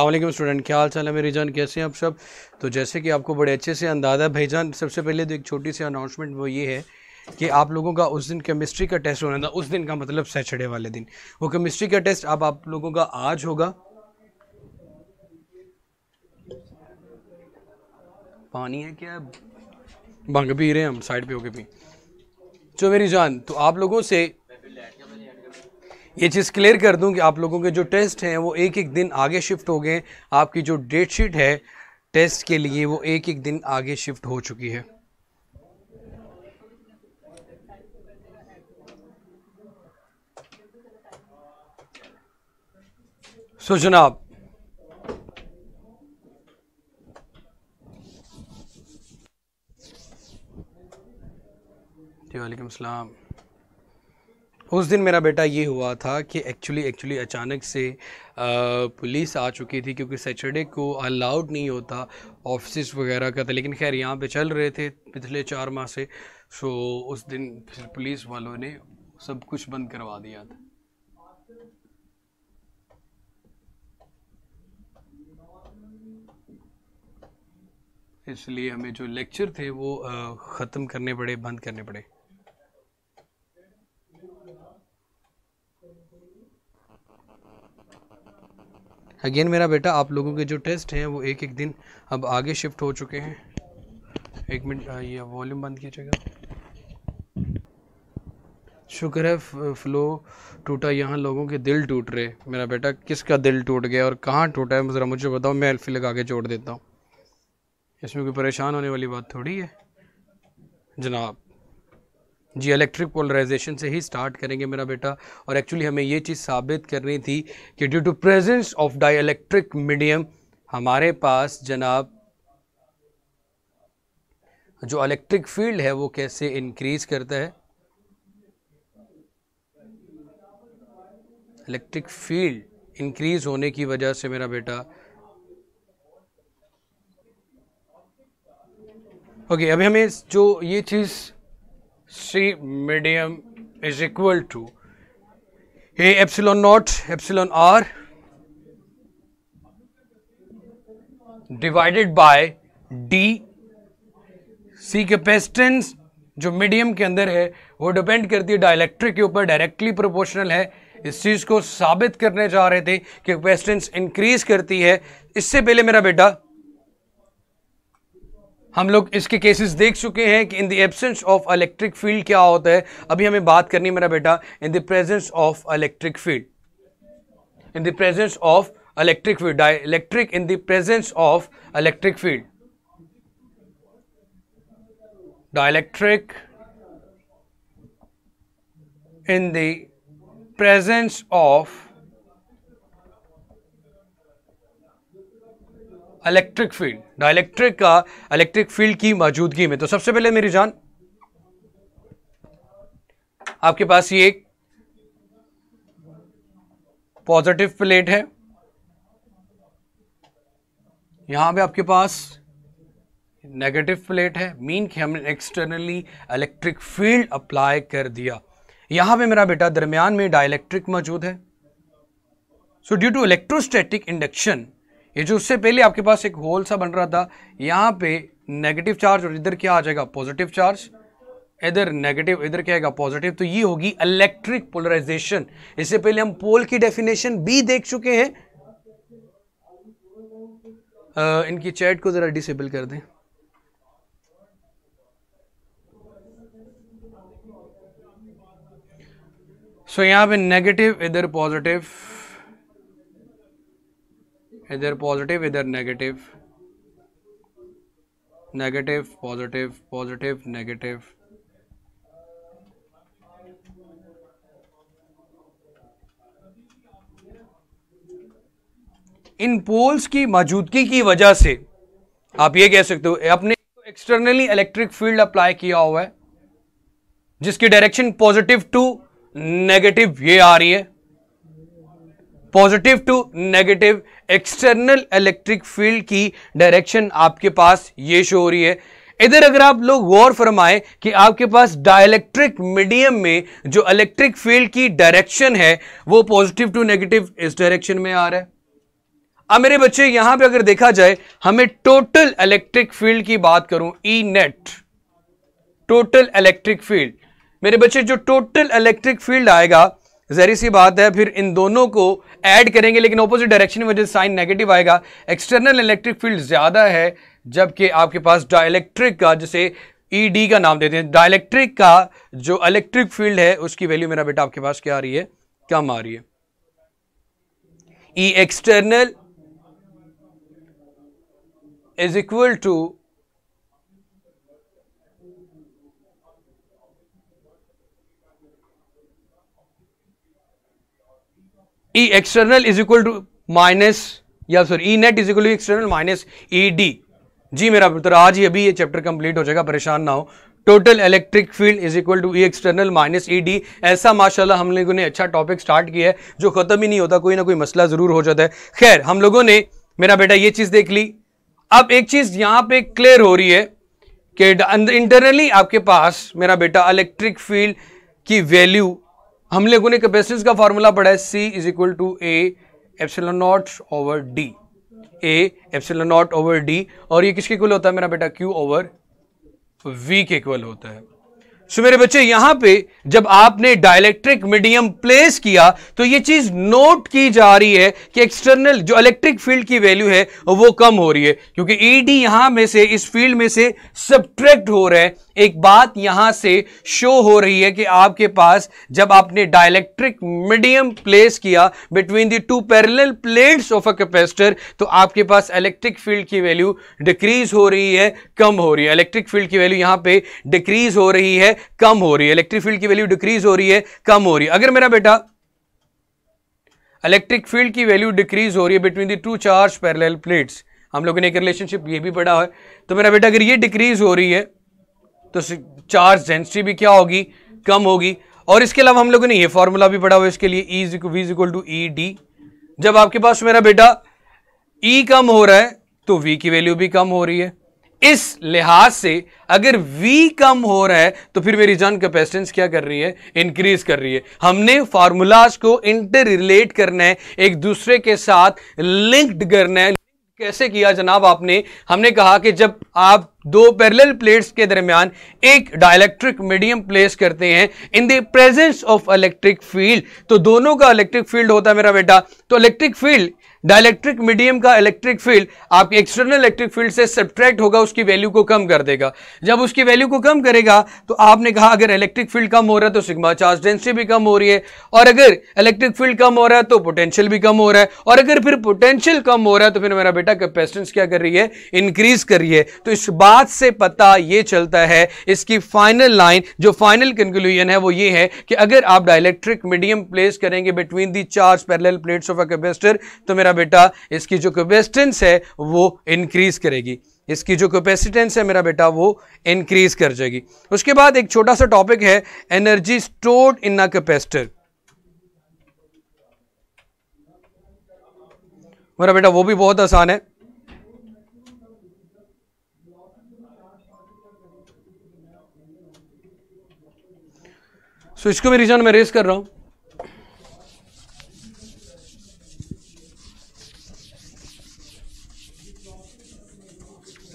अल्लाम स्टूडेंट क्या हाल चाल है मेरी जान कैसे हैं आप सब तो जैसे कि आपको बड़े अच्छे से अंदाज़ा भाई जान सबसे पहले तो एक छोटी सी अनाउंसमेंट वो ये है कि आप लोगों का उस दिन केमिस्ट्री का टेस्ट होना था उस दिन का मतलब सैटरडे वाले दिन वो केमिस्ट्री का टेस्ट अब आप, लोगों का आज होगा पानी है क्या भंग पी रहे हैं हम साइड पे होके पी चो तो मेरी जान तो आप लोगों से ये चीज़ क्लियर कर दूं कि आप लोगों के जो टेस्ट हैं वो एक एक दिन आगे शिफ्ट हो गए आपकी जो डेट शीट है टेस्ट के लिए वो एक एक दिन आगे शिफ्ट हो चुकी है सो जनाब वालेकुम सलाम उस दिन मेरा बेटा ये हुआ था कि एक्चुअली एक्चुअली अचानक से पुलिस आ चुकी थी क्योंकि सैटरडे को अलाउड नहीं होता ऑफिस वगैरह का था लेकिन खैर यहाँ पे चल रहे थे पिछले चार माह से सो उस दिन फिर पुलिस वालों ने सब कुछ बंद करवा दिया था इसलिए हमें जो लेक्चर थे वो ख़त्म करने पड़े बंद करने पड़े अगेन मेरा बेटा आप लोगों के जो टेस्ट हैं वो एक एक दिन अब आगे शिफ्ट हो चुके हैं एक मिनट ये वॉल्यूम बंद कीजिएगा शुक्र है फ्लो टूटा यहाँ लोगों के दिल टूट रहे मेरा बेटा किसका दिल टूट गया और कहाँ टूटा है ज़रा मुझे बताओ मैं एल्फी लगा के जोड़ देता हूँ इसमें कोई परेशान होने वाली बात थोड़ी है जनाब जी इलेक्ट्रिक पोलराइजेशन से ही स्टार्ट करेंगे मेरा बेटा और एक्चुअली हमें ये चीज़ साबित करनी थी कि due to presence of dielectric medium हमारे पास जनाब जो इलेक्ट्रिक फील्ड है वो कैसे इंक्रीज करता है इलेक्ट्रिक फील्ड इंक्रीज होने की वजह से मेरा बेटा ओके okay, अभी हमें जो ये चीज़ C medium is equal to A epsilon naught epsilon r divided by D C capacitance जो मीडियम के अंदर है वो डिपेंड करती है डायलैक्ट्रिक के ऊपर डायरेक्टली प्रोपोर्शनल है इस चीज़ को साबित करने जा रहे थे कि कैपेसिटेंस इंक्रीज करती है इससे पहले मेरा बेटा हम लोग इसके केसेस देख चुके हैं कि in the absence of electric field क्या होता है अभी हमें बात करनी है मेरा बेटा in the presence of electric field in the presence of electric field electric in the presence of electric field dielectric in the presence of electric field electric का इलेक्ट्रिक फील्ड की मौजूदगी में तो सबसे पहले मेरी जान आपके पास ये एक पॉजिटिव प्लेट है यहां पे आपके पास नेगेटिव प्लेट है मीन कि हमने एक्सटर्नली इलेक्ट्रिक फील्ड अप्लाई कर दिया यहां पे मेरा बेटा दरमियान में डायलेक्ट्रिक मौजूद है so due to electrostatic induction ये जो उससे पहले आपके पास एक होल सा बन रहा था यहाँ पे नेगेटिव चार्ज और इधर क्या आ जाएगा पॉजिटिव चार्ज इधर नेगेटिव इधर क्या आएगा पॉजिटिव तो ये होगी इलेक्ट्रिक पोलराइजेशन इससे पहले हम पोल की डेफिनेशन भी देख चुके हैं इनकी चैट को ज़रा डिसेबल कर दें सो so, यहां पे नेगेटिव इधर पॉजिटिव इधर पॉजिटिव इधर negative negative positive positive negative इन पोल्स की मौजूदगी की वजह से आप ये कह सकते हो अपने एक्सटर्नली इलेक्ट्रिक फील्ड अप्लाई किया हुआ है जिसकी डायरेक्शन पॉजिटिव टू नेगेटिव ये आ रही है positive to negative external electric field की डायरेक्शन आपके पास ये शो हो रही है इधर अगर आप लोग गौर फरमाएं कि आपके पास डायलैक्ट्रिक मीडियम में जो इलेक्ट्रिक फील्ड की डायरेक्शन है वो पॉजिटिव टू नेगेटिव इस डायरेक्शन में आ रहा है अब मेरे बच्चे यहां पे अगर देखा जाए हमें टोटल इलेक्ट्रिक फील्ड की बात करूं E net total electric field मेरे बच्चे जो टोटल इलेक्ट्रिक फील्ड आएगा जहरी सी बात है फिर इन दोनों को ऐड करेंगे लेकिन ऑपोजिट डायरेक्शन में वजह साइन नेगेटिव आएगा एक्सटर्नल इलेक्ट्रिक फील्ड ज़्यादा है जबकि आपके पास डाइलेक्ट्रिक का जैसे ई e डी का नाम देते हैं डाइलेक्ट्रिक का जो इलेक्ट्रिक फील्ड है उसकी वैल्यू मेरा बेटा आपके पास क्या आ रही है कम आ रही है E external is equal to E external is equal to minus या sorry E net is equal to external minus E D जी मेरा पुत्र आज ही अभी ये चैप्टर कंप्लीट हो जाएगा परेशान ना हो total electric field is equal to E external minus E D ऐसा माशाल्लाह हम लोगों ने अच्छा टॉपिक स्टार्ट किया है जो ख़त्म ही नहीं होता कोई ना कोई मसला ज़रूर हो जाता है खैर हम लोगों ने मेरा बेटा ये चीज़ देख ली अब एक चीज़ यहां पे क्लियर हो रही है कि इंटरनली आपके पास मेरा बेटा इलेक्ट्रिक फील्ड की वैल्यू हम लोगों ने कैपेसिटेंस का फॉर्मूला पढ़ा है C is equal to A epsilon naught over D A epsilon naught over D और ये किसके इक्वल होता है मेरा बेटा क्यू ओवर वी के इक्वल होता है सो मेरे बच्चे यहां पे जब आपने डायलेक्ट्रिक मीडियम प्लेस किया तो ये चीज नोट की जा रही है कि एक्सटर्नल जो इलेक्ट्रिक फील्ड की वैल्यू है वो कम हो रही है क्योंकि ईडी e यहां में से इस फील्ड में से सब्ट्रैक्ट हो रहा है एक बात यहां से शो हो रही है कि आपके पास जब आपने डायलैक्ट्रिक मीडियम प्लेस किया between the two parallel plates of a capacitor तो आपके पास इलेक्ट्रिक फील्ड की वैल्यू डिक्रीज हो रही है कम हो रही है इलेक्ट्रिक फील्ड की वैल्यू यहां पे डिक्रीज हो रही है कम हो रही है इलेक्ट्रिक फील्ड की वैल्यू डिक्रीज हो रही है कम हो रही है अगर मेरा बेटा इलेक्ट्रिक फील्ड की वैल्यू डिक्रीज हो रही है between the two charge parallel plates हम लोगों ने एक रिलेशनशिप ये भी पढ़ा है तो मेरा बेटा अगर ये डिक्रीज हो रही है तो चार्ज डेंसिटी भी क्या होगी कम होगी और इसके अलावा हम लोगों ने ये फॉर्मूला भी पढ़ा हुआ इसके लिए E V equal to E D जब आपके पास मेरा बेटा ई e कम हो रहा है तो वी की वैल्यू भी कम हो रही है इस लिहाज से अगर V कम हो रहा है तो फिर मेरी जान कैपेसिटेंस क्या कर रही है इंक्रीज कर रही है हमने फार्मूलाज को इंटर रिलेट करना है एक दूसरे के साथ लिंक्ड करना है कैसे किया जनाब आपने हमने कहा कि जब आप दो पैरेलल प्लेट्स के दरमियान एक डायलैक्ट्रिक मीडियम प्लेस करते हैं in the presence of electric field तो दोनों का इलेक्ट्रिक फील्ड होता है मेरा बेटा तो इलेक्ट्रिक फील्ड डायलेक्ट्रिक मीडियम का इलेक्ट्रिक फील्ड आपके एक्सटर्नल इलेक्ट्रिक फील्ड से सब्ट्रैक्ट होगा उसकी वैल्यू को कम कर देगा जब उसकी वैल्यू को कम करेगा तो आपने कहा अगर इलेक्ट्रिक फील्ड कम हो रहा है तो सिग्मा चार्ज डेंसिटी भी कम हो रही है और अगर इलेक्ट्रिक फील्ड कम हो रहा है तो पोटेंशियल भी कम हो रहा है और अगर फिर पोटेंशियल कम हो रहा है तो फिर मेरा बेटा कैपेसिटेंस क्या कर रही है इंक्रीज कर रही है तो इस बात से पता ये चलता है इसकी फाइनल लाइन जो फाइनल कंक्लूजन है वो ये है कि अगर आप डायलेक्ट्रिक मीडियम प्लेस करेंगे between the charge parallel plates of a capacitor तो मेरा बेटा इसकी जो कैपेसिटेंस है वो इंक्रीज़ करेगी इसकी जो कैपेसिटेंस है मेरा बेटा वो इंक्रीज़ कर जाएगी उसके बाद एक छोटा सा टॉपिक है energy stored in a capacitor मेरा बेटा वो भी बहुत आसान है सो इसको भी रीजन में रेस कर रहा हूं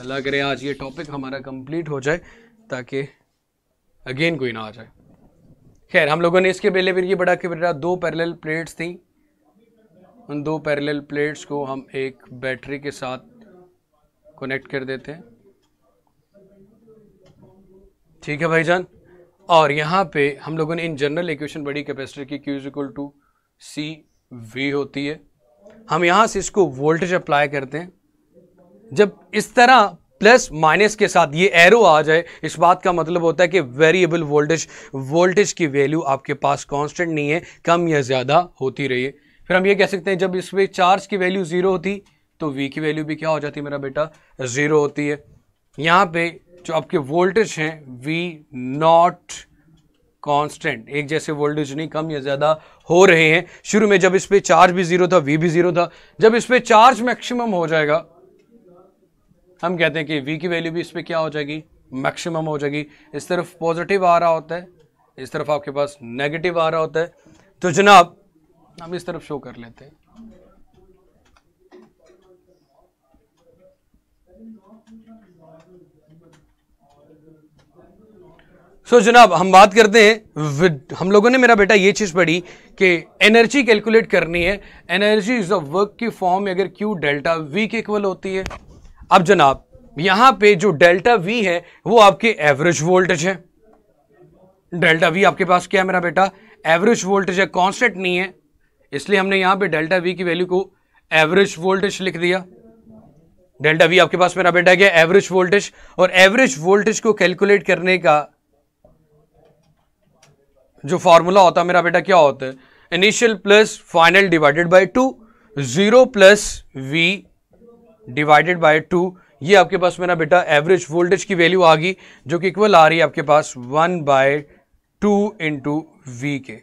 अल्लाह करे आज ये टॉपिक हमारा कंप्लीट हो जाए ताकि अगेन कोई ना आ जाए खैर हम लोगों ने इसके पहले फिर ये बड़ा कि बेटा दो पैरेलल प्लेट्स थी उन दो पैरेलल प्लेट्स को हम एक बैटरी के साथ कनेक्ट कर देते हैं ठीक है भाईजान और यहाँ पे हम लोगों ने इन जनरल इक्वेशन बड़ी कैपेसिटर की Q is equal to C V होती है हम यहाँ से इसको वोल्टेज अप्लाई करते हैं जब इस तरह प्लस माइनस के साथ ये एरो आ जाए इस बात का मतलब होता है कि वेरिएबल वोल्टेज वोल्टेज की वैल्यू आपके पास कांस्टेंट नहीं है कम या ज़्यादा होती रही है फिर हम ये कह सकते हैं जब इस पर चार्ज की वैल्यू ज़ीरो होती तो वी की वैल्यू भी क्या हो जाती है मेरा बेटा ज़ीरो होती है यहाँ पे जो आपके वोल्टेज हैं वी नॉट कांस्टेंट एक जैसे वोल्टेज नहीं कम या ज़्यादा हो रहे हैं शुरू में जब इस पर चार्ज भी ज़ीरो था वी भी ज़ीरो था जब इस पर चार्ज मैक्सिमम हो जाएगा हम कहते हैं कि वी की वैल्यू भी इस पर क्या हो जाएगी मैक्सिमम हो जाएगी इस तरफ पॉजिटिव आ रहा होता है इस तरफ आपके पास नेगेटिव आ रहा होता है तो जनाब हम इस तरफ शो कर लेते हैं सो so, जनाब हम बात करते हैं हम लोगों ने मेरा बेटा ये चीज़ पढ़ी कि एनर्जी कैलकुलेट करनी है एनर्जी इज अ वर्क की फॉर्म अगर क्यू डेल्टा वी के इक्वल होती है अब जनाब यहां पे जो डेल्टा वी है वो आपके एवरेज वोल्टेज है डेल्टा वी आपके पास क्या है मेरा बेटा एवरेज वोल्टेज है कॉन्स्टेंट नहीं है इसलिए हमने यहां पे डेल्टा वी की वैल्यू को एवरेज वोल्टेज लिख दिया डेल्टा वी आपके पास मेरा बेटा क्या एवरेज वोल्टेज और एवरेज वोल्टेज को कैलकुलेट करने का जो फॉर्मूला होता मेरा बेटा क्या होता है initial plus final divided by two zero plus V divided by two ये आपके पास मेरा बेटा एवरेज वोल्टेज की वैल्यू आ गई जो कि इक्वल आ रही है आपके पास one by two into V के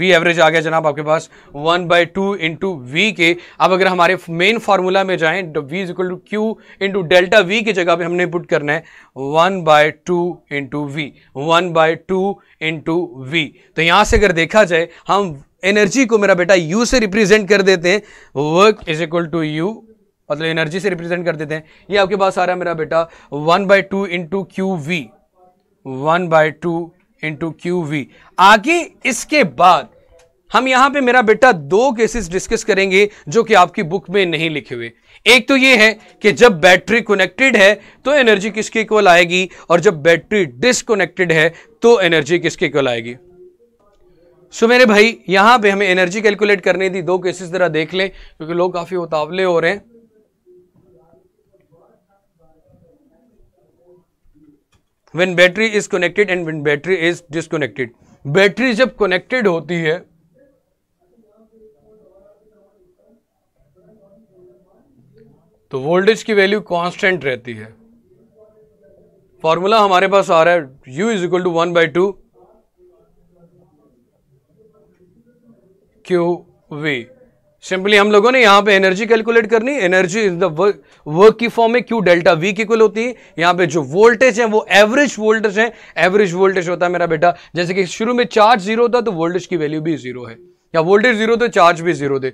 वी एवरेज आ गया जनाब आपके पास one by two into V के अब अगर हमारे मेन फार्मूला में जाएं V is equal to Q into delta V की जगह पे हमने पुट करना है one by two into V one by two into V तो यहां से अगर देखा जाए हम एनर्जी को मेरा बेटा यू से रिप्रेजेंट कर देते हैं work is equal to U मतलब एनर्जी से रिप्रेजेंट कर देते हैं ये आपके पास आ रहा है मेरा बेटा one by two into Q V one by two into Q V आगे इसके बाद हम यहां पे मेरा बेटा दो केसेस डिस्कस करेंगे जो कि आपकी बुक में नहीं लिखे हुए एक तो ये है कि जब बैटरी कनेक्टेड है तो एनर्जी किसके इक्वल आएगी और जब बैटरी डिसकनेक्टेड है तो एनर्जी किसके इक्वल आएगी सो मेरे भाई यहां पे हमें एनर्जी कैलकुलेट करने दी दो केसेस जरा देख लें क्योंकि लोग काफी उतावले हो रहे हैं when battery is connected and when battery is disconnected battery जब कनेक्टेड होती है तो वोल्टेज की वैल्यू कांस्टेंट रहती है फॉर्मूला हमारे पास आ रहा है U is equal to one by two Q V simply हम लोगों ने यहाँ पे एनर्जी कैलकुलेट करनी एनर्जी इज द वर्क की फॉर्म में क्यू डेल्टा वी की कुल होती है यहां पे जो वोल्टेज है वो एवरेज वोल्टेज है एवरेज वोल्टेज होता है मेरा बेटा जैसे कि शुरू में चार्ज जीरो था तो वोल्टेज की वैल्यू भी जीरो है या वोल्टेज जीरो तो चार्ज भी जीरो थे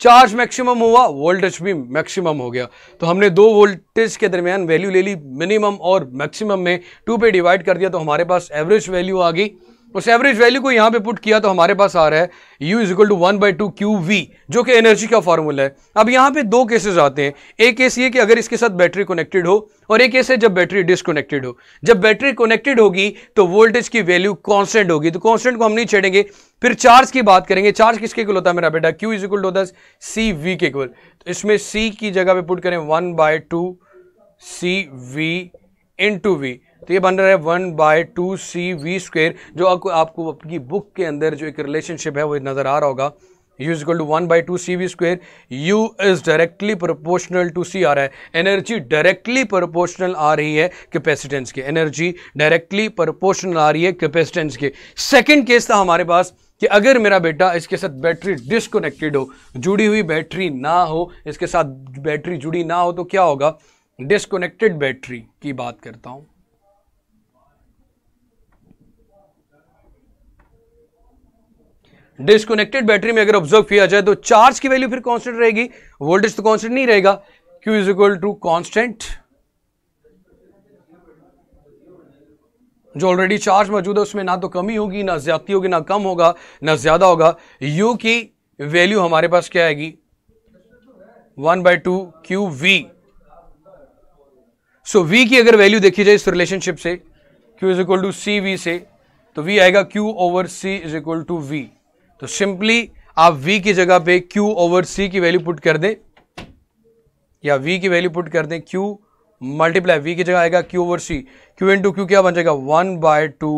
चार्ज मैक्सिमम हुआ वोल्टेज भी मैक्सिमम हो गया तो हमने दो वोल्टेज के दरमियान वैल्यू ले ली मिनिमम और मैक्सिमम में टू पे डिवाइड कर दिया तो हमारे पास एवरेज वैल्यू आ गई उस एवरेज वैल्यू को यहाँ पे पुट किया तो हमारे पास आ रहा है U is equal to one by two Q V जो कि एनर्जी का फॉर्मूला है अब यहाँ पे दो केसेस आते हैं एक केस ये कि अगर इसके साथ बैटरी कनेक्टेड हो और एक केस है जब बैटरी डिसकनेक्टेड हो जब बैटरी कनेक्टेड होगी तो वोल्टेज की वैल्यू कॉन्स्टेंट होगी तो कॉन्स्टेंट को हम नहीं छेड़ेंगे फिर चार्ज की बात करेंगे चार्ज किसके कुल होता है मेरा बेटा क्यू इज इक्वल टू दस सी वी के इक्वल तो इसमें सी की जगह पे पुट करें one by two C V into V तो ये बन रहा है one by two C V square जो आपको आपको अपनी बुक के अंदर जो एक रिलेशनशिप है वो नज़र आ रहा होगा U is equal to one by two C V square U is directly proportional to C आ रहा है एनर्जी डायरेक्टली प्रोपोर्शनल आ रही है कैपेसिटेंस की एनर्जी डायरेक्टली प्रोपोर्शनल आ रही है कैपेसिटेंस की सेकेंड केस था हमारे पास कि अगर मेरा बेटा इसके साथ बैटरी डिसकोनेक्टेड हो जुड़ी हुई बैटरी ना हो इसके साथ बैटरी जुड़ी ना हो तो क्या होगा डिसकोनेक्टेड बैटरी की बात करता हूँ डिस्कनेक्टेड बैटरी में अगर ऑब्जर्व किया जाए तो चार्ज की वैल्यू फिर कॉन्स्टेंट रहेगी वोल्टेज तो कॉन्स्टेंट नहीं रहेगा Q is equal to constant जो ऑलरेडी चार्ज मौजूद है उसमें ना तो कमी होगी ना ज्यादा होगी ना कम होगा ना ज्यादा होगा U की वैल्यू हमारे पास क्या आएगी one by two Q V so V की अगर वैल्यू देखी जाए इस रिलेशनशिप से Q is equal to C V से तो V आएगा Q over C is equal to V तो सिंपली आप v की जगह पे q ओवर c की वैल्यू पुट कर दें या v की वैल्यू पुट कर दें q मल्टीप्लाई v की जगह आएगा q over c q to Q क्या बन जाएगा one by two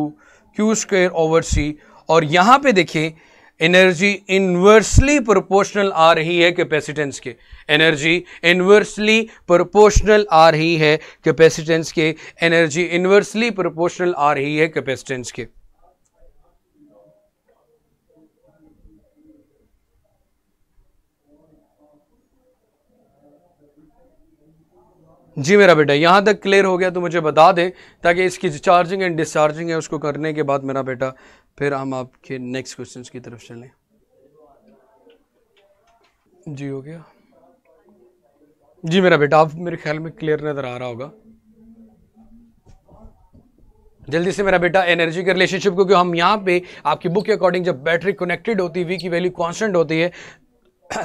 Q square over C और यहां पे देखिए एनर्जी इन्वर्सली प्रोपोर्शनल आ रही है कैपेसिटेंस के एनर्जी इन्वर्सली प्रोपोर्शनल आ रही है कैपेसिटेंस के एनर्जी इन्वर्सली प्रोपोर्शनल आ रही है कैपेसिटेंस के जी मेरा बेटा यहाँ तक क्लियर हो गया तो मुझे बता दे ताकि इसकी जो चार्जिंग एंड डिस्चार्जिंग है उसको करने के बाद मेरा बेटा फिर हम आपके नेक्स्ट क्वेश्चन की तरफ चलें जी हो गया जी मेरा बेटा आप मेरे ख्याल में क्लियर नज़र आ रहा होगा जल्दी से मेरा बेटा एनर्जी के रिलेशनशिप क्योंकि हम यहाँ पे आपकी बुक के अकॉर्डिंग जब बैटरी कनेक्टेड होती है वी की वैल्यू कॉन्स्टेंट होती है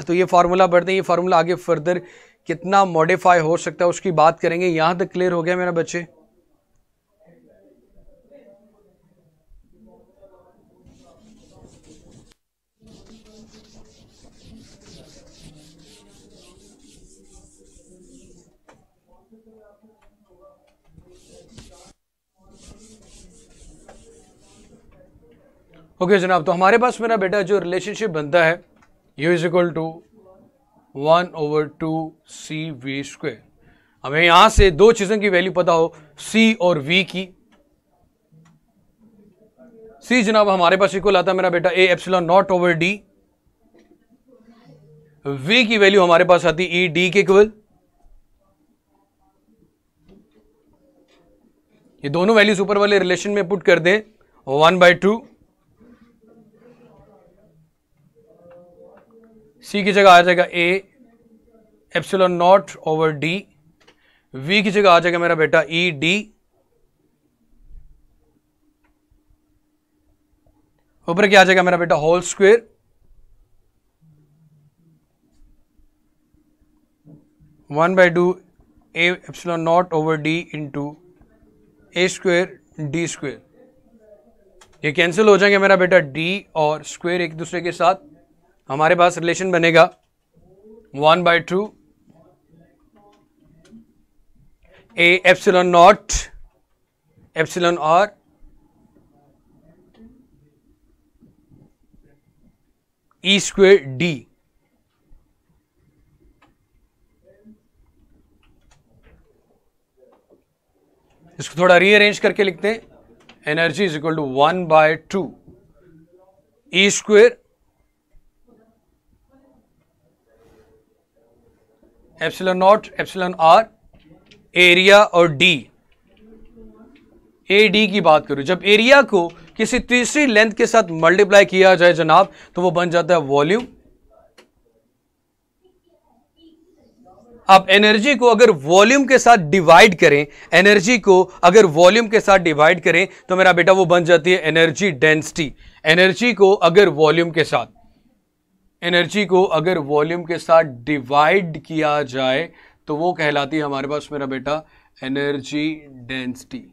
तो ये फार्मूला बढ़ते हैं ये फार्मूला आगे फर्दर कितना मॉडिफाई हो सकता है उसकी बात करेंगे यहां तक क्लियर हो गया मेरा बच्चे ओके okay, जनाब तो हमारे पास मेरा बेटा जो रिलेशनशिप बनता है U is equal to one over two C V square हमें यहां से दो चीजों की वैल्यू पता हो सी और वी की सी जनाब हमारे पास इक्वल आता है मेरा बेटा A epsilon naught over D V की वैल्यू हमारे पास आती ई डी e, के इक्वल ये दोनों वैल्यूज ऊपर वाले रिलेशन में पुट कर दें वन बाई टू सी की जगह आ जाएगा A epsilon naught over D V की जगह आ जाएगा मेरा बेटा ई e, डी ऊपर क्या आ जाएगा मेरा बेटा whole square one by two A not over D into A square D square ये कैंसिल हो जाएंगे मेरा बेटा डी और स्क्वेयर एक दूसरे के साथ हमारे पास रिलेशन बनेगा one by two A epsilon not epsilon और ई स्क्वेयर डी इसको थोड़ा रीअरेंज करके लिखते हैं energy is equal to one by two E square epsilon not epsilon R area और डी ए डी की बात करूं जब एरिया को किसी तीसरी लेंथ के साथ मल्टीप्लाई किया जाए जनाब तो वो बन जाता है वॉल्यूम आप एनर्जी को अगर वॉल्यूम के साथ डिवाइड करें एनर्जी को अगर वॉल्यूम के साथ डिवाइड करें तो मेरा बेटा वो बन जाती है एनर्जी डेंसिटी एनर्जी को अगर वॉल्यूम के साथ एनर्जी को अगर वॉल्यूम के साथ डिवाइड किया जाए तो वो कहलाती है हमारे पास मेरा बेटा एनर्जी डेंसिटी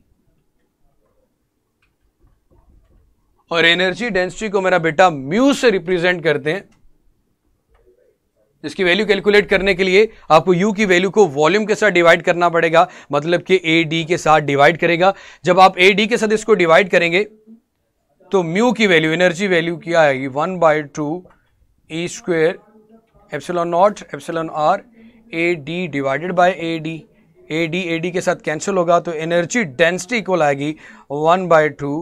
और एनर्जी डेंसिटी को मेरा बेटा म्यू से रिप्रेजेंट करते हैं इसकी वैल्यू कैलकुलेट करने के लिए आपको यू की वैल्यू को वॉल्यूम के साथ डिवाइड करना पड़ेगा मतलब कि ए डी के साथ डिवाइड करेगा जब आप ए डी के साथ इसको डिवाइड करेंगे तो म्यू की वैल्यू एनर्जी वैल्यू क्या आएगी one by two A square epsilon not epsilon R A D divided by A D A D A D के साथ कैंसिल होगा तो एनर्जी डेंसिटी इक्वल आएगी one by two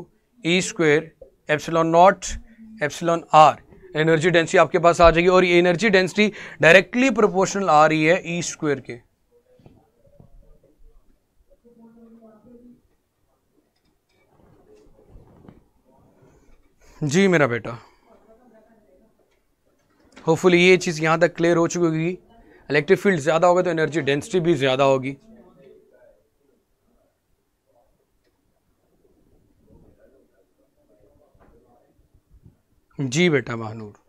E square epsilon not epsilon R energy density आपके पास आ जाएगी और ये एनर्जी डेंसिटी डायरेक्टली प्रोपोर्शनल आ रही है ई e स्क्वेयर के जी मेरा बेटा होपफुली ये चीज़ यहाँ तक क्लियर हो चुकी होगी इलेक्ट्रिक फील्ड ज़्यादा होगा तो एनर्जी डेंसिटी भी ज़्यादा होगी जी बेटा महानूर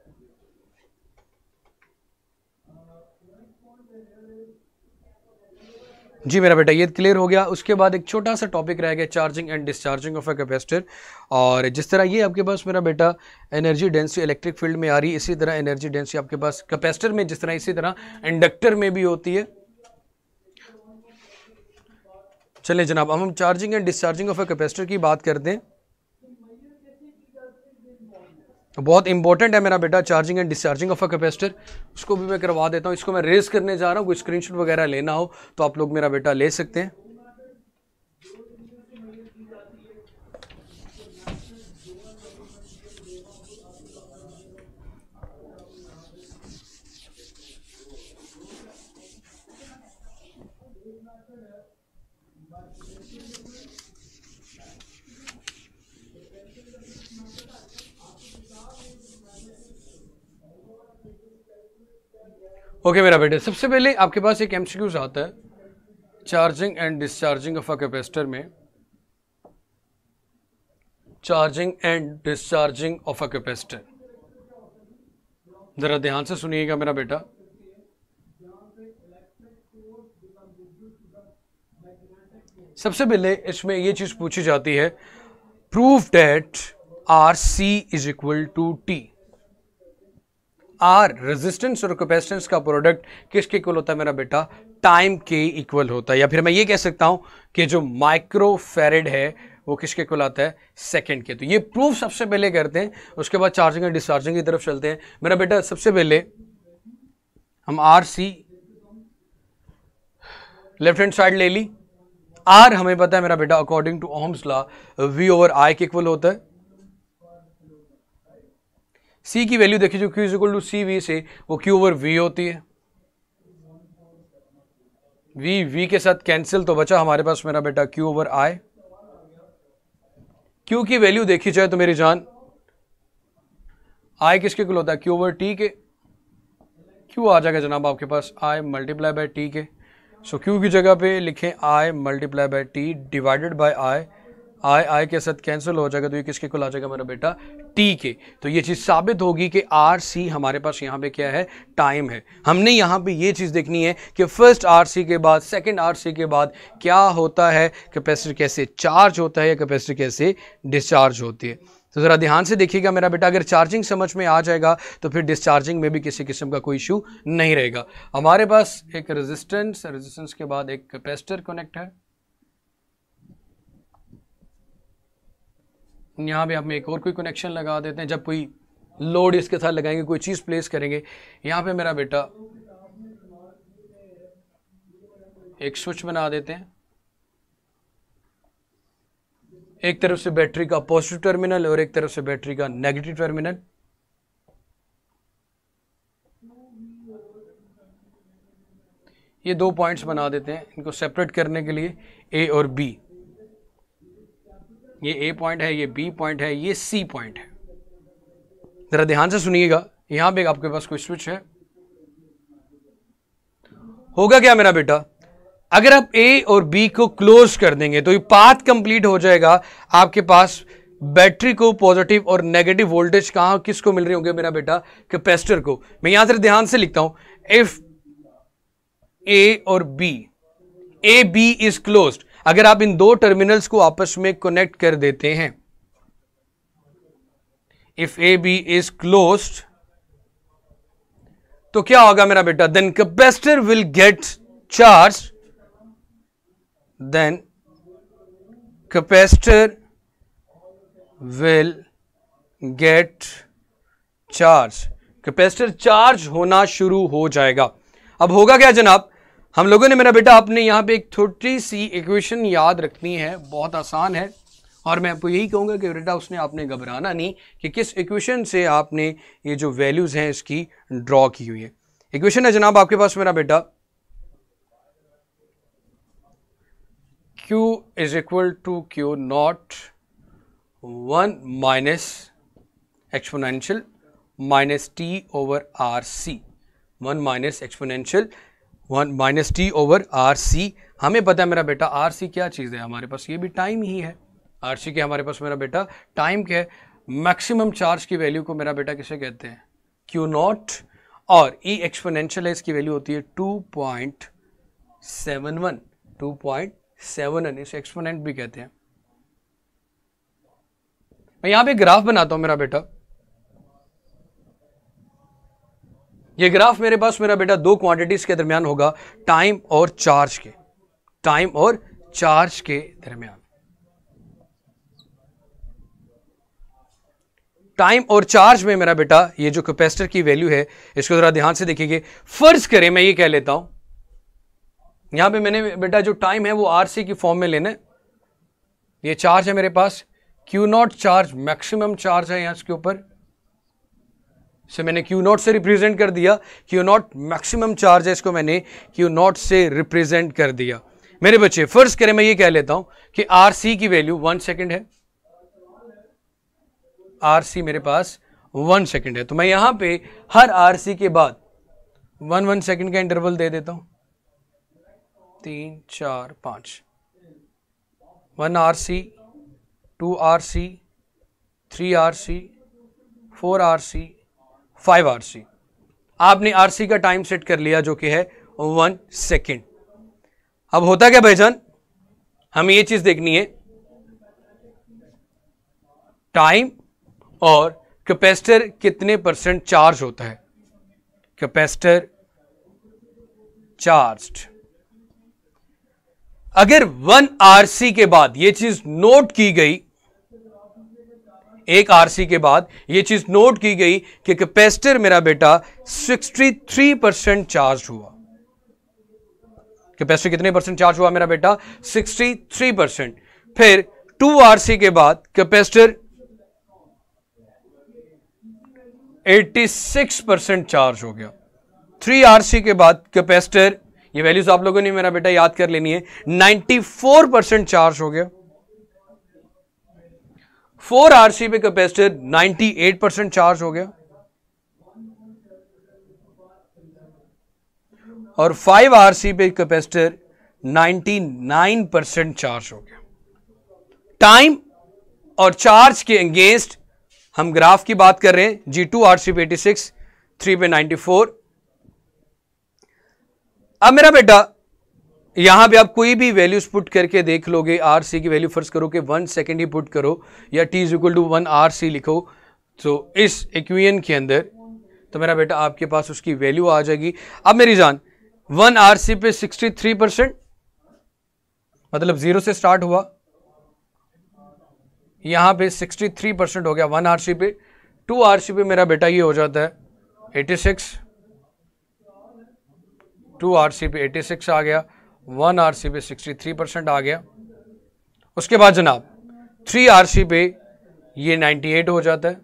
जी मेरा बेटा ये क्लियर हो गया उसके बाद एक छोटा सा टॉपिक रह गया charging and discharging of a capacitor और जिस तरह ये आपके पास मेरा बेटा एनर्जी डेंसिटी इलेक्ट्रिक फील्ड में आ रही इसी तरह एनर्जी डेंसिटी आपके पास कैपेसिटर में जिस तरह इसी तरह इंडक्टर में भी होती है चलिए जनाब अब हम charging and discharging of a capacitor की बात करते हैं बहुत इंपॉर्टेंट है मेरा बेटा charging and discharging of a capacitor उसको भी मैं करवा देता हूँ इसको मैं रेस करने जा रहा हूँ कोई स्क्रीनशॉट वगैरह लेना हो तो आप लोग मेरा बेटा ले सकते हैं ओके मेरा बेटे सबसे पहले आपके पास एक एम आता है charging and discharging of a capacitor में charging and discharging of a capacitor ज़रा ध्यान से सुनिएगा मेरा बेटा सबसे पहले इसमें यह चीज़ पूछी जाती है proof that R C is equal to T R resistance और कैपेसिटेंस का प्रोडक्ट किसके इक्वल होता है मेरा बेटा टाइम के इक्वल होता है या फिर मैं ये कह सकता हूँ कि जो माइक्रो फेरेड है वो किसके इक्वल आता है सेकंड के तो ये प्रूफ सबसे पहले करते हैं उसके बाद चार्जिंग एंड डिस्चार्जिंग की तरफ चलते हैं मेरा बेटा सबसे पहले हम R C left hand side ले ली आर हमें पता है मेरा बेटा according to Ohm's law V over I के इक्वल होता है सी की वैल्यू देखिए जो Q is equal to C V से वो क्यू ओवर वी होती है वी वी के साथ कैंसिल तो बचा हमारे पास मेरा बेटा क्यू ओवर आई क्यू की वैल्यू देखी जाए तो मेरी जान आई किसके कुल होता है क्यू ओवर टी के क्यू आ जाएगा जनाब आपके पास आई मल्टीप्लाई बाय टी के सो so, क्यू की जगह पे लिखें I multiply by T divided by I I I के साथ कैंसिल हो जाएगा तो ये किसके कुल आ जाएगा मेरा बेटा टी के तो ये चीज़ साबित होगी कि आर सी हमारे पास यहाँ पे क्या है टाइम है हमने यहाँ पे ये चीज़ देखनी है कि फर्स्ट आर सी के बाद सेकंड आर सी के बाद क्या होता है कैपेसिटर कैसे चार्ज होता है या कैपेसिटी कैसे डिस्चार्ज होती है तो ज़रा ध्यान से देखिएगा मेरा बेटा अगर चार्जिंग समझ में आ जाएगा तो फिर डिस्चार्जिंग में भी किसी किस्म का कोई इशू नहीं रहेगा हमारे पास एक रेजिस्टेंस रेजिस्टेंस के बाद एक कैपेसिटर कनेक्ट है यहाँ पे हम एक और कोई कनेक्शन लगा देते हैं जब कोई लोड इसके साथ लगाएंगे कोई चीज़ प्लेस करेंगे यहाँ पे मेरा बेटा एक स्विच बना देते हैं एक तरफ से बैटरी का पॉजिटिव टर्मिनल और एक तरफ से बैटरी का नेगेटिव टर्मिनल ये दो पॉइंट्स बना देते हैं इनको सेपरेट करने के लिए ए और बी ये ए पॉइंट है ये बी पॉइंट है ये सी पॉइंट है ज़रा ध्यान से सुनिएगा यहां पे आपके पास कोई स्विच है होगा क्या मेरा बेटा अगर आप ए और बी को क्लोज कर देंगे तो ये पाथ कंप्लीट हो जाएगा आपके पास बैटरी को पॉजिटिव और नेगेटिव वोल्टेज कहां किसको मिल रही होंगे मेरा बेटा कैपेसिटर को मैं यहां से ध्यान से लिखता हूं इफ ए और B A B is closed अगर आप इन दो टर्मिनल्स को आपस में कनेक्ट कर देते हैं if A B is close तो क्या होगा मेरा बेटा then capacitor will get charge then capacitor will get charge capacitor charge होना शुरू हो जाएगा अब होगा क्या जनाब हम लोगों ने मेरा बेटा आपने यहाँ पे एक छोटी सी इक्वेशन याद रखनी है बहुत आसान है और मैं आपको यही कहूँगा कि बेटा उसने आपने घबराना नहीं कि किस इक्वेशन से आपने ये जो वैल्यूज़ हैं इसकी ड्रॉ की हुई है इक्वेशन है जनाब आपके पास मेरा बेटा Q is equal to Q not one minus exponential minus T over R C one minus exponential one minus T over R C हमें पता है मेरा बेटा आर सी क्या चीज़ है हमारे पास ये भी टाइम ही है आर सी के हमारे पास मेरा बेटा टाइम के मैक्सिमम चार्ज की वैल्यू को मेरा बेटा किसे कहते हैं क्यू नॉट और ई एक्सपोनेंशियल है इसकी वैल्यू होती है two point seven one two point seven one इसे एक्सपोनेंट भी कहते हैं मैं यहाँ पे ग्राफ बनाता हूँ मेरा बेटा ये ग्राफ मेरे पास मेरा बेटा दो क्वांटिटीज़ के दरमियान होगा टाइम और चार्ज के टाइम और चार्ज के दरमियान टाइम और चार्ज में मेरा बेटा ये जो कैपेसिटर की वैल्यू है इसको ज़रा ध्यान से देखिए फर्ज करें मैं ये कह लेता हूं यहां पे मैंने बेटा जो टाइम है वो आरसी की फॉर्म में लेना ये चार्ज है मेरे पास Q not charge maximum charge है यहां इसके ऊपर से मैंने क्यू नॉट से रिप्रेजेंट कर दिया क्यू नॉट मैक्सिमम चार्ज है इसको मैंने क्यू नॉट से रिप्रेजेंट कर दिया मेरे बच्चे फर्स्ट करें मैं ये कह लेता हूं कि आर सी की वैल्यू वन सेकेंड है आर सी मेरे पास वन सेकेंड है तो मैं यहां पे हर आर सी के बाद वन वन सेकेंड का इंटरवल दे देता हूं तीन चार पांच one R C two R C three R C four R C five R C आपने आर सी का टाइम सेट कर लिया जो कि है वन सेकेंड अब होता क्या भाईजान हमें ये चीज देखनी है टाइम और कैपेसिटर कितने परसेंट चार्ज होता है कैपेसिटर चार्ज्ड अगर वन आरसी के बाद यह चीज नोट की गई एक आरसी के बाद ये चीज़ नोट की गई कि कैपेसिटर मेरा बेटा 63 परसेंट चार्ज हुआ कैपेसिटर कितने परसेंट चार्ज हुआ मेरा बेटा 63 परसेंट फिर टू आरसी के बाद कैपेसिटर 86 परसेंट चार्ज हो गया आर आरसी के बाद कैपेसिटर ये वैल्यूज आप लोगों ने मेरा बेटा याद कर लेनी है 94 परसेंट चार्ज हो गया फोर आरसी पे capacitor ninety eight percent charge हो गया और फाइव आरसी पे कैपेसिटर नाइन परसेंट चार्ज हो गया टाइम और चार्ज के अगेंस्ट हम ग्राफ की बात कर रहे हैं जी टू आर सी पे एटी सिक्स थ्री पे नाइन्टी फोर अब मेरा बेटा यहाँ पे आप कोई भी वैल्यूज पुट करके देख लोगे आर सी की वैल्यू फर्स्ट करो कि वन सेकेंड ही पुट करो या T is equal to one R C लिखो तो इस इक्वेशन के अंदर तो मेरा बेटा आपके पास उसकी वैल्यू आ जाएगी अब मेरी जान वन आर सी पे सिक्सटी थ्री परसेंट मतलब जीरो से स्टार्ट हुआ यहाँ पे सिक्सटी थ्री परसेंट हो गया वन आर सी पे टू आर सी पे मेरा बेटा ये हो जाता है eighty six two R C पे एटी सिक्स आ गया वन आर सी पे सिक्सटी थ्री परसेंट आ गया उसके बाद जनाब थ्री आर सी पे ये नाइन्टी एट हो जाता है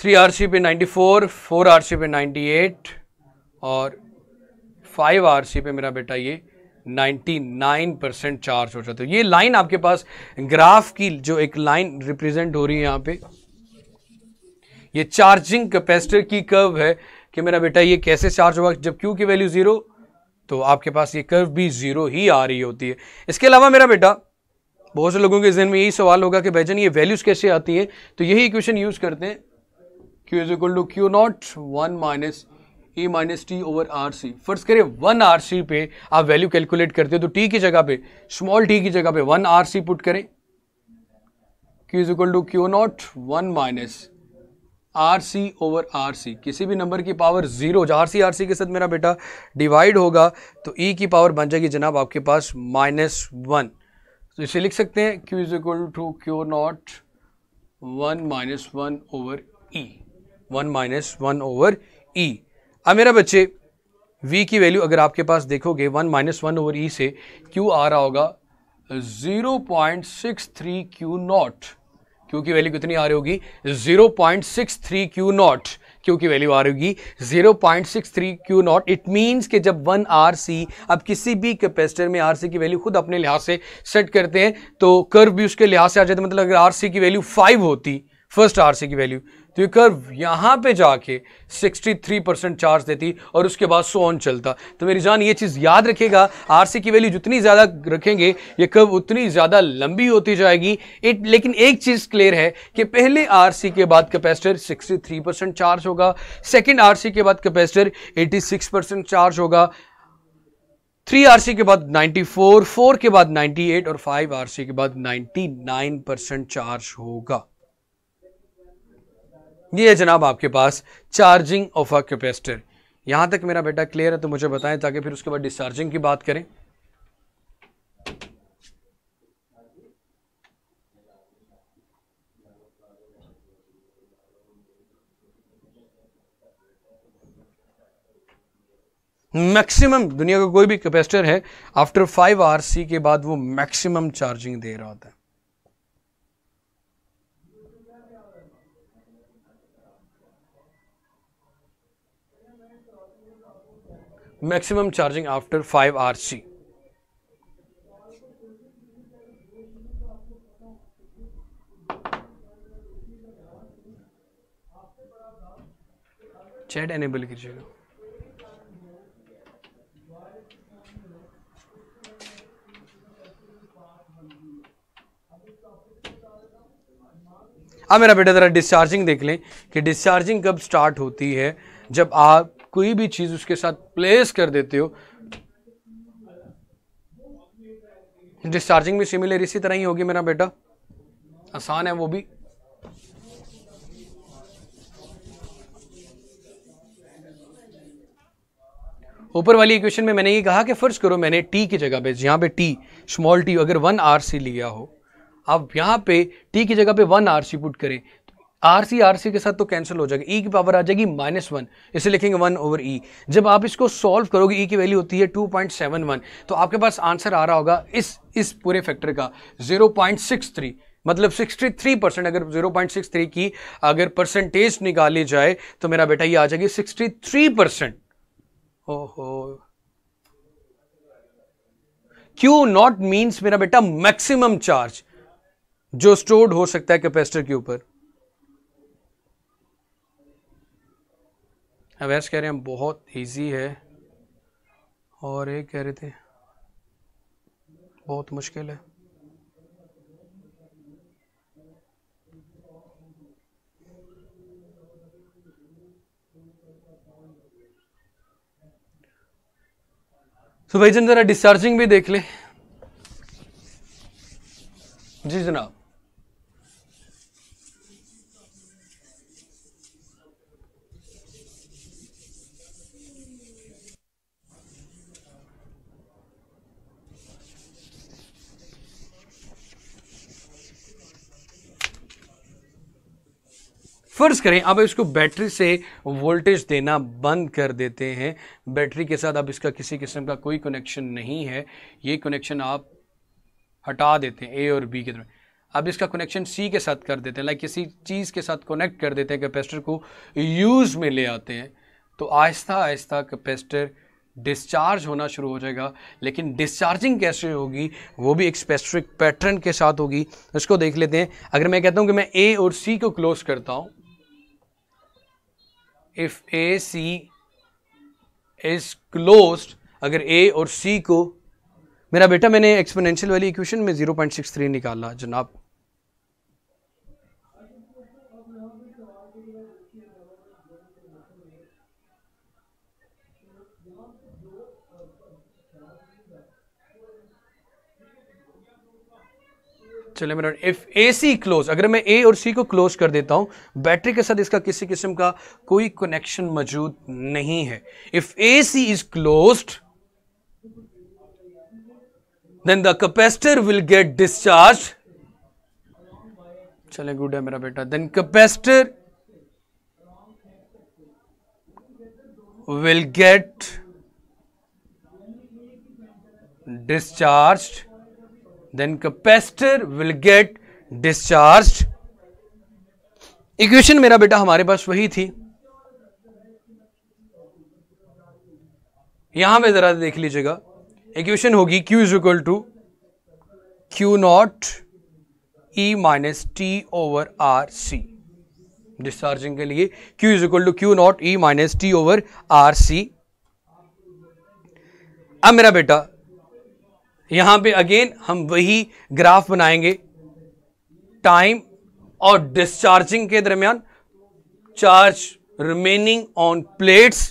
थ्री आर सी पे ninety four four R C पे नाइन्टी एट और फाइव आर सी पे मेरा बेटा ये 99 परसेंट चार्ज हो जाता है ये लाइन आपके पास ग्राफ की जो एक लाइन रिप्रेजेंट हो रही है यहाँ पे ये चार्जिंग कैपेसिटर की कर्व है कि मेरा बेटा ये कैसे चार्ज होगा जब क्यू की वैल्यू ज़ीरो तो आपके पास ये कर्व भी ज़ीरो ही आ रही होती है इसके अलावा मेरा बेटा बहुत से लोगों के जहन में यही सवाल होगा कि भाई ये वैल्यूज़ कैसे आती हैं तो यही इक्वेशन यूज़ करते हैं Q is equal to Q not one minus E minus T over R C फर्ज करें वन आर सी पे आप वैल्यू कैलकुलेट करते हो तो टी की जगह पे स्मॉल टी की जगह पे वन आर सी पुट करें Q is equal to Q not one minus R C over R C किसी भी नंबर की power zero R C R C के साथ मेरा बेटा डिवाइड होगा तो ई e की पावर बन जाएगी जनाब आपके पास माइनस वन तो इसे लिख सकते हैं Q is equal to Q not one minus one over E one minus one over E अब मेरा बच्चे v की वैल्यू अगर आपके पास देखोगे one minus one over E से क्यू आ रहा होगा zero point six three Q not Q की वैल्यू कितनी आ रही होगी 0.63 क्यू नॉट क्यू की वैल्यू आ रही होगी 0.63 क्यू नॉट इट मीन्स कि जब वन आर सी अब किसी भी कैपेसिटर में आर सी की वैल्यू खुद अपने लिहाज से सेट करते हैं तो कर्व भी उसके लिहाज से आ जाते मतलब अगर आर सी की वैल्यू फाइव होती फर्स्ट आर सी की वैल्यू तो ये कर्व यहाँ पे जाके 63 परसेंट चार्ज देती और उसके बाद सो ऑन चलता तो मेरी जान ये चीज़ याद रखेगा आरसी की वैल्यू जितनी ज़्यादा रखेंगे ये कर्व उतनी ज़्यादा लंबी होती जाएगी इट लेकिन एक चीज़ क्लियर है कि पहले आरसी के बाद कैपेसिटर 63 परसेंट चार्ज होगा सेकेंड आरसी के बाद कैपेसिटर 86 परसेंट चार्ज होगा थ्री आर के बाद 94, फोर के बाद 98 और फाइव आर के बाद 99 परसेंट चार्ज होगा ये है जनाब आपके पास चार्जिंग ऑफ अ कैपेसिटर यहां तक मेरा बेटा क्लियर है तो मुझे बताएं ताकि फिर उसके बाद डिस्चार्जिंग की बात करें मैक्सिमम दुनिया का कोई भी कैपेसिटर है आफ्टर फाइव आर सी के बाद वो मैक्सिमम चार्जिंग दे रहा होता है charging after five 5 C chat enable कीजिएगा अब मेरा बेटा ज़रा डिस्चार्जिंग देख लें कि डिस्चार्जिंग कब स्टार्ट होती है जब आप कोई भी चीज उसके साथ प्लेस कर देते हो डिस्चार्जिंग भी सिमिलर इसी तरह ही होगी मेरा बेटा आसान है वो भी ऊपर वाली इक्वेशन में मैंने ये कहा कि फर्ज करो मैंने टी की जगह पे यहां पे टी स्मॉल टी अगर वन आर सी लिया हो आप यहां पे टी की जगह पे वन आर सी पुट करें आर सी आर सी के साथ तो कैंसिल हो जाएगा ई e की पावर आ जाएगी माइनस वन इसे लिखेंगे वन ओवर ई जब आप इसको सॉल्व करोगे ई e की वैल्यू होती है टू पॉइंट सेवन वन तो आपके पास आंसर आ रहा होगा इस इस पूरे फैक्टर का जीरो पॉइंट सिक्स थ्री मतलब थ्री परसेंट अगर थ्री की अगर परसेंटेज निकाली जाए तो मेरा बेटा ये आ जाएगी सिक्सटी थ्री परसेंट ओहो क्यू नॉट मीन्स मेरा बेटा मैक्सिमम चार्ज जो स्टोर्ड हो सकता है कैपेसिटर के ऊपर अवैस कह रहे हैं बहुत ईजी है और एक कह रहे थे बहुत मुश्किल है तो भाई जन जरा डिस्चार्जिंग भी देख ले जी जनाब फ़र्ज़ करें अब इसको बैटरी से वोल्टेज देना बंद कर देते हैं बैटरी के साथ अब इसका किसी किस्म का कोई कनेक्शन नहीं है ये कनेक्शन आप हटा देते हैं ए और बी के दौरान अब इसका कनेक्शन सी के साथ कर देते हैं लाइक किसी चीज़ के साथ कनेक्ट कर देते हैं कैपेसिटर को यूज़ में ले आते हैं तो आहिस्ता आहिस्ता कैपेसिटर डिस्चार्ज होना शुरू हो जाएगा लेकिन डिस्चार्जिंग कैसे होगी वो भी एक स्पेसिफिक पैटर्न के साथ होगी उसको देख लेते हैं अगर मैं कहता हूँ कि मैं ए और सी को क्लोज़ करता हूँ if A C is close अगर ए और सी को मेरा बेटा मैंने एक्सपोनेंशियल वाली इक्वेशन में 0.63 निकाला जनाब चले मेरा इफ ए सी क्लोज अगर मैं ए और सी को क्लोज कर देता हूं बैटरी के साथ इसका किसी किस्म का कोई कनेक्शन मौजूद नहीं है if A C is close then the capacitor will get discharge चले गुड है मेरा बेटा then capacitor will get discharged then capacitor will get discharged equation मेरा बेटा हमारे पास वही थी यहां पे जरा देख लीजिएगा इक्वेशन होगी Q is equal to Q not E minus T over R C discharging के लिए Q is equal to Q not E minus T over R C अब मेरा बेटा यहां पे अगेन हम वही ग्राफ बनाएंगे टाइम और डिस्चार्जिंग के दरमियान चार्ज रिमेनिंग ऑन प्लेट्स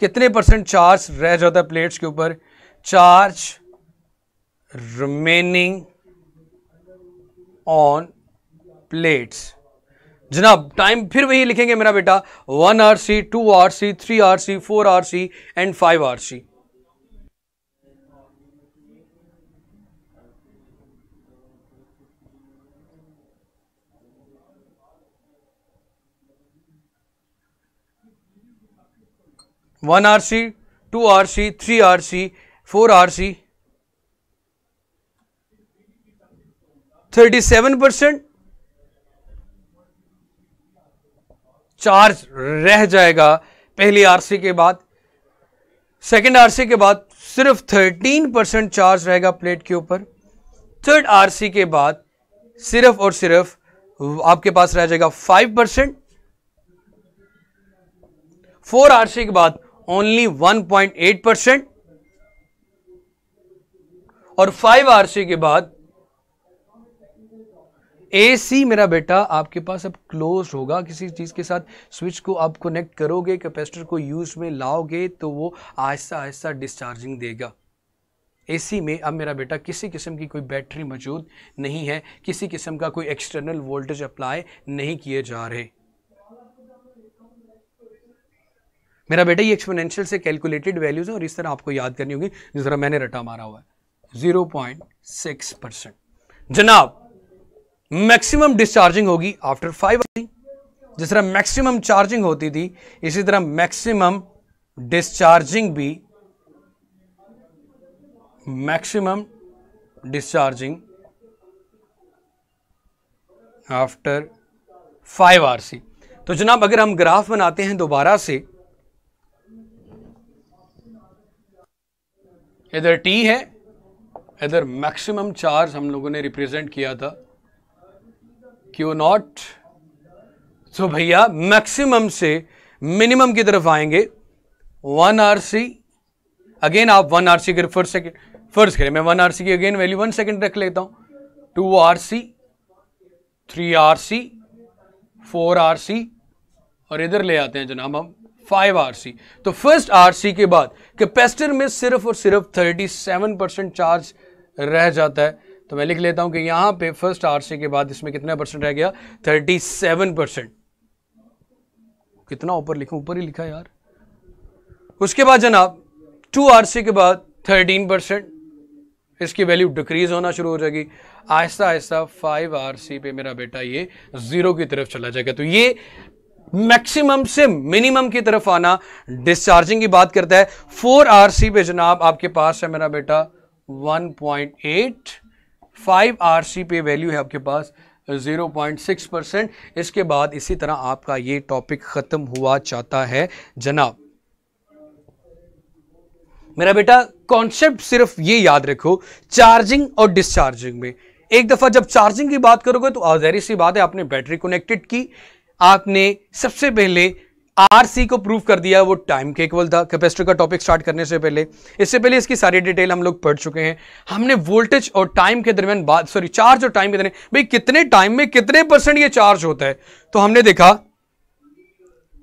कितने परसेंट चार्ज रह जाता है प्लेट्स के ऊपर चार्ज रिमेनिंग ऑन प्लेट्स जनाब टाइम फिर वही लिखेंगे मेरा बेटा one R C two R C three R C four R C and five R C one R C two R C three R C four R C thirty seven percent charge रह जाएगा पहली RC के बाद second RC के बाद सिर्फ thirteen percent charge रहेगा plate के ऊपर थर्ड आरसी के बाद सिर्फ और सिर्फ आपके पास रह जाएगा फाइव परसेंट फोर आरसी के बाद only 1.8 परसेंट और फाइव आरसी के बाद एसी मेरा बेटा आपके पास अब क्लोज होगा किसी चीज़ के साथ स्विच को आप कनेक्ट करोगे कैपेसिटर को यूज में लाओगे तो वो आहिस्ता आहिस्ता डिस्चार्जिंग देगा एसी में अब मेरा बेटा किसी किस्म की कोई बैटरी मौजूद नहीं है किसी किस्म का कोई एक्सटर्नल वोल्टेज अप्लाई नहीं किए जा रहे मेरा बेटा ये एक्सपोनेंशियल से कैलकुलेटेड वैल्यूज़ है और इस तरह आपको याद करनी होगी जिस तरह मैंने रटा मारा हुआ है जीरो पॉइंट सिक्स परसेंट जनाब मैक्सिमम डिस्चार्जिंग होगी आफ्टर फाइव जिस तरह मैक्सिमम चार्जिंग होती थी इसी तरह मैक्सिमम डिस्चार्जिंग भी maximum discharging after five R C तो जनाब अगर हम ग्राफ बनाते हैं दोबारा से इधर टी है इधर मैक्सिमम चार्ज हम लोगों ने रिप्रेजेंट किया था क्यू नॉट सो भैया मैक्सिमम से मिनिमम की तरफ आएंगे वन आर सी अगेन आप वन आर सी के फर्स्ट सेकेंड फर्स्ट करें मैं वन आर सी की अगेन वैल्यू वन सेकेंड रख लेता हूं two R C three R C four R C और इधर ले आते हैं जनाब हम फाइव आरसी तो फर्स्ट आरसी के बाद कैपेसिटर में सिर्फ और सिर्फ 37 परसेंट चार्ज रह जाता है तो मैं लिख लेता हूं कि यहां पे फर्स्ट आरसी के बाद इसमें कितना परसेंट रह गया 37 परसेंट कितना ऊपर लिखा ऊपर ही लिखा यार उसके बाद जनाब टू आरसी के बाद 13 परसेंट इसकी वैल्यू डिक्रीज होना शुरू हो जाएगी आहिस्ता आहिस्ता फाइव आर सी पे मेरा बेटा ये ज़ीरो की तरफ चला जाएगा तो ये मैक्सिमम से मिनिमम की तरफ आना डिस्चार्जिंग की बात करता है फोर आर सी पे जनाब आपके पास है मेरा बेटा 1.8 point eight five R C पे वैल्यू है आपके पास 0.6 परसेंट इसके बाद इसी तरह आपका ये टॉपिक ख़त्म हुआ चाहता है जनाब मेरा बेटा कॉन्सेप्ट सिर्फ ये याद रखो चार्जिंग और डिस्चार्जिंग में एक दफा जब चार्जिंग की बात करोगे तो आजहरी सी बात है आपने बैटरी कनेक्टेड की आपने सबसे पहले आर सी को प्रूव कर दिया वो टाइम के इक्वल था कैपेसिटर का टॉपिक स्टार्ट करने से पहले इससे पहले इसकी सारी डिटेल हम लोग पढ़ चुके हैं हमने वोल्टेज और टाइम के दरमियान बात सॉरी चार्ज और टाइम के दरमियान भाई कितने टाइम में कितने परसेंट ये चार्ज होता है तो हमने देखा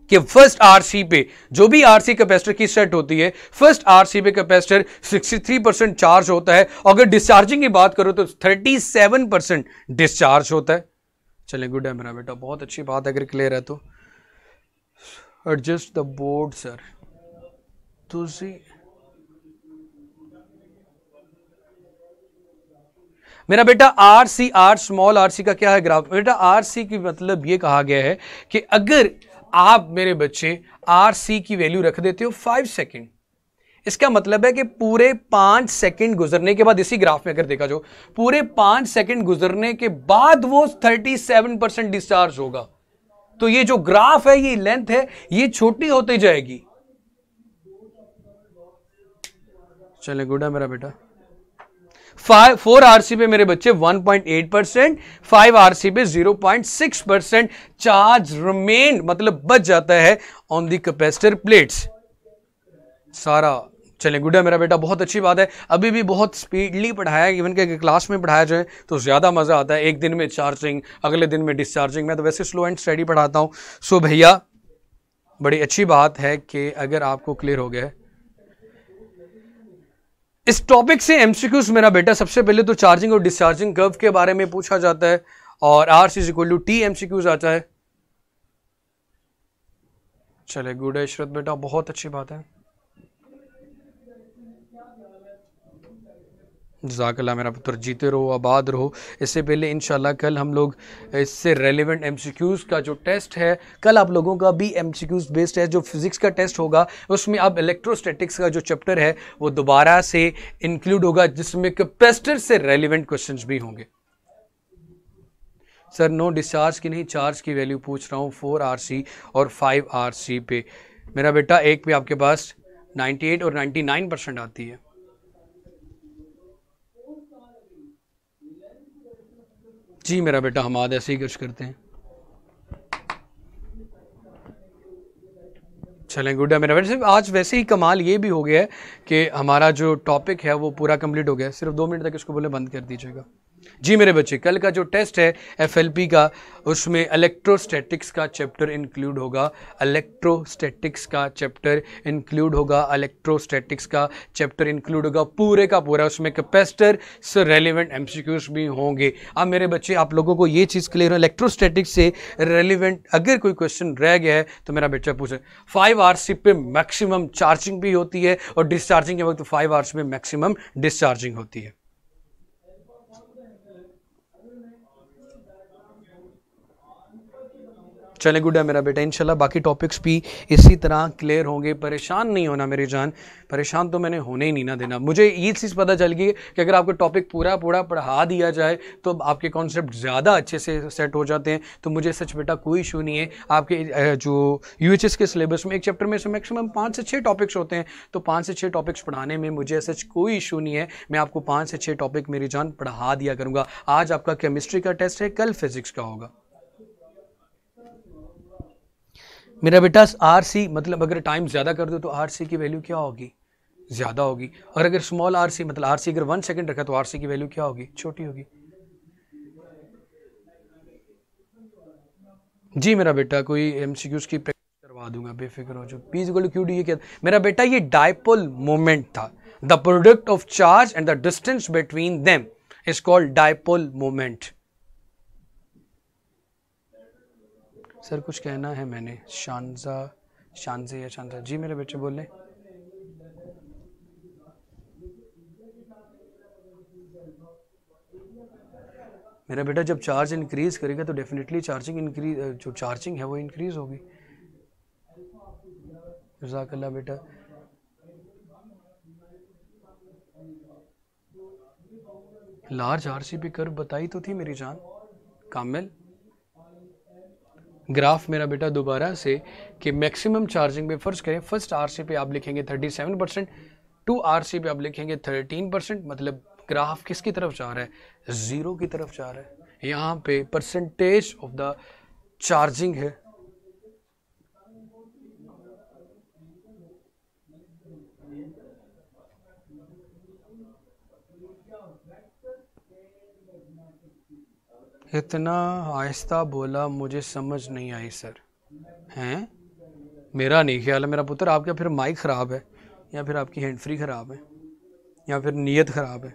कि फर्स्ट आरसी पे जो भी आरसी कैपेसिटर की सेट होती है फर्स्ट आरसी पे कैपेसिटर 63 परसेंट चार्ज होता है अगर डिस्चार्जिंग की बात करो तो 37 परसेंट डिस्चार्ज होता है चले गुड है मेरा बेटा बहुत अच्छी बात अगर क्लियर है तो एडजस्ट द बोर्ड सर ਤੁਸੀਂ मेरा बेटा R C R small R C का क्या है ग्राफ बेटा आर सी की मतलब ये कहा गया है कि अगर आप मेरे बच्चे आर सी की वैल्यू रख देते हो फाइव सेकेंड इसका मतलब है कि पूरे पांच सेकंड गुजरने के बाद इसी ग्राफ में अगर देखा जो पूरे पांच सेकंड गुजरने के बाद वो 37 परसेंट डिस्चार्ज होगा तो ये जो ग्राफ है ये लेंथ है ये छोटी होती जाएगी चले गुड है मेरा बेटा फाइव फोर आरसी पे मेरे बच्चे 1.8 परसेंट फाइव आरसी पे 0.6 परसेंट चार्ज रिमेन मतलब बच जाता है ऑन दी कैपेसिटर प्लेट्स सारा चलिए गुड है मेरा बेटा बहुत अच्छी बात है अभी भी बहुत स्पीडली पढ़ाया इवन के क्लास में पढ़ाया जाए तो ज़्यादा मज़ा आता है एक दिन में चार्जिंग अगले दिन में डिस्चार्जिंग मैं तो वैसे स्लो एंड स्टडी पढ़ाता हूँ सो भैया बड़ी अच्छी बात है कि अगर आपको क्लियर हो गया इस टॉपिक से एमसीक्यूज मेरा बेटा सबसे पहले तो चार्जिंग और डिस्चार्जिंग कर्व के बारे में पूछा जाता है और R C equal to T MCQs आता है चले गुड है इशरत बेटा बहुत अच्छी बात है जजाकल्ला मेरा पुत्र जीते रहो आबाद रहो इससे पहले इन कल हम लोग इससे रेलिवेंट एम का जो टेस्ट है कल आप लोगों का भी एम बेस्ड है जो फिज़िक्स का टेस्ट होगा उसमें अब इलेक्ट्रोस्टैटिक्स का जो चैप्टर है वो दोबारा से इंक्लूड होगा जिसमें कैपेसिटर से रेलिवेंट क्वेश्चन भी होंगे सर नो डिस्चार्ज की नहीं चार्ज की वैल्यू पूछ रहा हूँ फोर आर सी और फाइव आर सी पे मेरा बेटा एक पे आपके पास एट और नाइन परसेंट आती है जी मेरा बेटा हमाद ऐसे ही कुछ करते हैं चलें गुड है मेरा बेटा सिर्फ आज वैसे ही कमाल ये भी हो गया है कि हमारा जो टॉपिक है वो पूरा कंप्लीट हो गया है सिर्फ दो मिनट तक इसको बोले बंद कर दीजिएगा जी मेरे बच्चे कल का जो टेस्ट है एफएलपी का उसमें इलेक्ट्रोस्टैटिक्स का चैप्टर इंक्लूड होगा इलेक्ट्रोस्टैटिक्स का चैप्टर इंक्लूड होगा इलेक्ट्रोस्टैटिक्स का चैप्टर इंक्लूड होगा पूरे का पूरा उसमें कैपेसिटर से रेलिवेंट एम भी होंगे अब मेरे बच्चे आप लोगों को ये चीज़ क्लियर हो इलेक्ट्रोस्टैटिक्स से रेलिवेंट अगर कोई क्वेश्चन रह गया है तो मेरा बच्चा पूछे फाइव आवर्स पे मैक्सिमम चार्जिंग भी होती है और डिस्चार्जिंग के वक्त फाइव आवर्स में मैक्सिमम डिस्चार्जिंग होती है चले गुड है मेरा बेटा इनशाला बाकी टॉपिक्स भी इसी तरह क्लियर होंगे परेशान नहीं होना मेरी जान परेशान तो मैंने होने ही नहीं ना देना मुझे ये चीज़ पता चल गई कि अगर आपको टॉपिक पूरा पूरा पढ़ा दिया जाए तो आपके कॉन्सेप्ट ज़्यादा अच्छे से सेट हो जाते हैं तो मुझे सच बेटा कोई इशू नहीं है आपके जो यू के सिलेबस में एक चैप्टर में से मैक्सिमम पाँच से छः टॉपिक्स होते हैं तो पाँच से छः टॉपिक्स पढ़ाने में मुझे सच कोई इशू नहीं है मैं आपको पाँच से छः टॉपिक मेरी जान पढ़ा दिया करूँगा आज आपका केमिस्ट्री का टेस्ट है कल फिजिक्स का होगा मेरा बेटा आर सी मतलब अगर टाइम ज़्यादा कर दो तो आर सी की वैल्यू क्या होगी ज़्यादा होगी और अगर स्मॉल आर सी मतलब आर सी अगर वन सेकेंड रखा तो आर सी की वैल्यू क्या होगी छोटी होगी जी मेरा बेटा कोई एम सी क्यूज की प्रैक्टिस करवा दूंगा बेफिक्र हो जो पीज गोल क्यू डी क्या मेरा बेटा ये डायपोल मोमेंट था the product of charge and the distance between them is called dipole moment sir कुछ कहना है मैंने शानजा शानजे या शानजा जी मेरे बच्चे बोल लें मेरा बेटा जब चार्ज इंक्रीज़ करेगा तो डेफिनेटली चार्जिंग इंक्रीज जो चार्जिंग है वो इंक्रीज़ होगी जजाकल्ला बेटा large R C P curve बताई तो थी मेरी जान कामिल ग्राफ मेरा बेटा दोबारा से कि मैक्सिमम चार्जिंग पे फर्ज करें फर्स्ट आर सी पे आप लिखेंगे thirty seven percent to R C पे आप लिखेंगे थर्टीन परसेंट मतलब ग्राफ किसकी तरफ जा रहा है ज़ीरो की तरफ जा रहा है यहाँ पे परसेंटेज ऑफ द चार्जिंग है इतना आहिस्ता बोला मुझे समझ नहीं आई सर हैं मेरा नहीं ख्याल है मेरा पुत्र आपका फिर माइक ख़राब है या फिर आपकी हैंड फ्री ख़राब है या फिर नीयत ख़राब है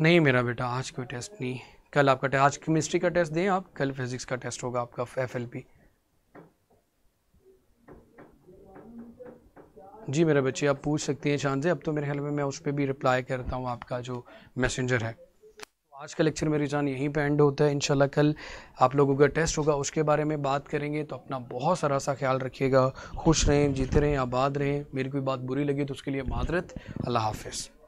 नहीं मेरा बेटा आज कोई टेस्ट नहीं कल आपका टेस्ट आज केमिस्ट्री का टेस्ट दें आप कल फिज़िक्स का टेस्ट होगा आपका एफ एल पी जी मेरे बच्चे आप पूछ सकते हैं शान से अब तो मेरे ख्याल में मैं उस पर भी रिप्लाई करता हूँ आपका जो मैसेंजर है तो आज का लेक्चर मेरी जान यहीं पे एंड होता है इनशाला कल आप लोगों का टेस्ट होगा उसके बारे में बात करेंगे तो अपना बहुत सारा सा ख्याल रखिएगा खुश रहें जीते रहें आबाद रहें मेरी कोई बात बुरी लगी तो उसके लिए मादरत अल्लाह हाफिज़